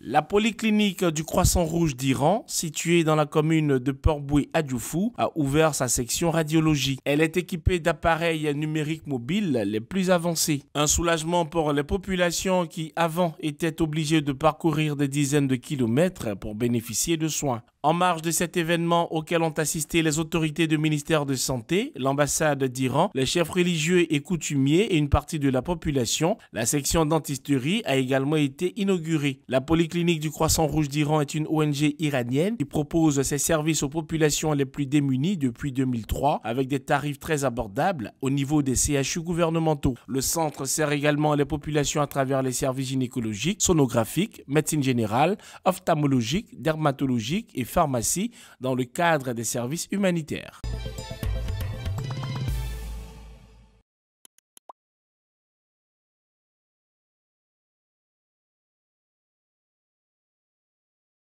La polyclinique du Croissant Rouge d'Iran, située dans la commune de port Adjoufou, a ouvert sa section radiologie. Elle est équipée d'appareils numériques mobiles les plus avancés. Un soulagement pour les populations qui avant étaient obligées de parcourir des dizaines de kilomètres pour bénéficier de soins. En marge de cet événement auquel ont assisté les autorités du ministère de Santé, l'ambassade d'Iran, les chefs religieux et coutumiers et une partie de la population, la section dentisterie a également été inaugurée. La polyclinique du Croissant Rouge d'Iran est une ONG iranienne qui propose ses services aux populations les plus démunies depuis 2003 avec des tarifs très abordables au niveau des CHU gouvernementaux. Le centre sert également les populations à travers les services gynécologiques, sonographiques, médecine générale, ophtalmologique, dermatologique et pharmacie dans le cadre des services humanitaires.